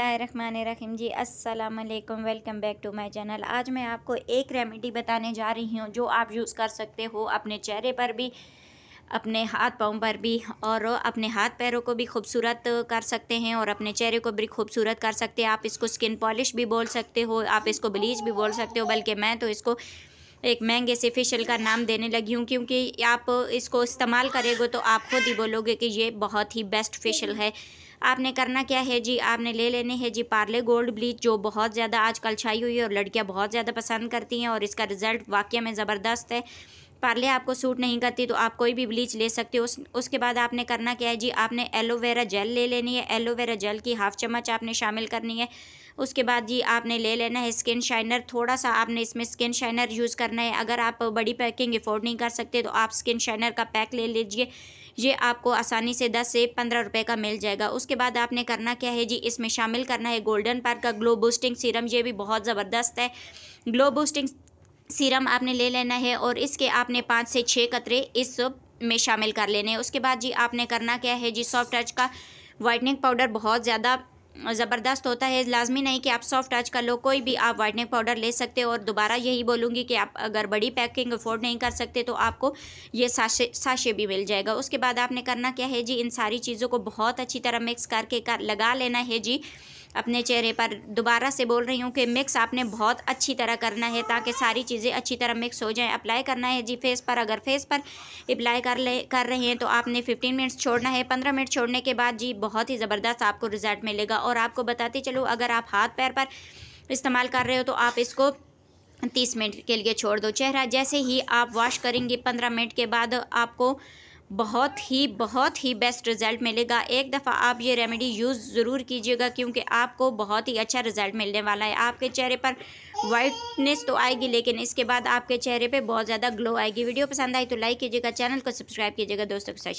बसमीम जी अस्सलाम welcome back to my channel आज मैं आपको एक रेमेडी बताने जा रही हूँ जो आप यूज़ कर सकते हो अपने चेहरे पर भी अपने हाथ पाँव पर भी और अपने हाथ पैरों को भी खूबसूरत कर सकते हैं और अपने चेहरे को भी खूबसूरत कर सकते हैं आप इसको स्किन पॉलिश भी बोल सकते हो आप इसको ब्लीच भी बोल सकते हो बल्कि मैं तो इसको एक महंगे से फेशियल का नाम देने लगी हूँ क्योंकि आप इसको इस्तेमाल करेगे तो आप खुद ही बोलोगे कि ये बहुत ही बेस्ट फेशियल है आपने करना क्या है जी आपने ले लेने हैं जी पार्ले गोल्ड ब्लीच जो बहुत ज़्यादा आजकल छाई हुई है और लड़कियाँ बहुत ज़्यादा पसंद करती हैं और इसका रिज़ल्ट वाकई में ज़बरदस्त है पार्ले आपको सूट नहीं करती तो आप कोई भी ब्लीच ले सकते हो उस, उसके बाद आपने करना क्या है जी आपने एलोवेरा जेल ले लेनी है एलोवेरा जेल की हाफ़ चम्मच आपने शामिल करनी है उसके बाद जी आपने ले लेना है स्किन शाइनर थोड़ा सा आपने इसमें स्किन शाइनर यूज़ करना है अगर आप बड़ी पैकिंग अफोर्ड नहीं कर सकते तो आप स्किन शाइनर का पैक ले लीजिए ये आपको आसानी से दस से पंद्रह रुपये का मिल जाएगा उसके बाद आपने करना क्या है जी इसमें शामिल करना है गोल्डन पार का ग्लो बूस्टिंग सीरम ये भी बहुत ज़बरदस्त है ग्लो बूस्टिंग सीरम आपने ले लेना है और इसके आपने पाँच से छः कतरे इस में शामिल कर लेने उसके बाद जी आपने करना क्या है जी सॉफ्ट टच का वाइटनिंग पाउडर बहुत ज़्यादा ज़बरदस्त होता है लाजमी नहीं कि आप सॉफ्ट टच का लो कोई भी आप वाइटनिंग पाउडर ले सकते हो और दोबारा यही बोलूँगी कि आप अगर बड़ी पैकिंग अफोर्ड नहीं कर सकते तो आपको ये साशे साशे भी मिल जाएगा उसके बाद आपने करना क्या है जी इन सारी चीज़ों को बहुत अच्छी तरह मिक्स करके कर लगा लेना है जी अपने चेहरे पर दोबारा से बोल रही हूँ कि मिक्स आपने बहुत अच्छी तरह करना है ताकि सारी चीज़ें अच्छी तरह मिक्स हो जाएँ अप्लाई करना है जी फेस पर अगर फेस पर अप्लाई कर ले कर रहे हैं तो आपने फिफ्टीन मिनट्स छोड़ना है पंद्रह मिनट छोड़ने के बाद जी बहुत ही ज़बरदस्त आपको रिज़ल्ट मिलेगा और आपको बताते चलो अगर आप हाथ पैर पर इस्तेमाल कर रहे हो तो आप इसको तीस मिनट के लिए छोड़ दो चेहरा जैसे ही आप वॉश करेंगे पंद्रह मिनट के बाद आपको बहुत ही बहुत ही बेस्ट रिज़ल्ट मिलेगा एक दफ़ा आप ये रेमेडी यूज़ ज़रूर कीजिएगा क्योंकि आपको बहुत ही अच्छा रिज़ल्ट मिलने वाला है आपके चेहरे पर वाइटनेस तो आएगी लेकिन इसके बाद आपके चेहरे पे बहुत ज़्यादा ग्लो आएगी वीडियो पसंद आई तो लाइक कीजिएगा चैनल को सब्सक्राइब कीजिएगा दोस्तों के साथ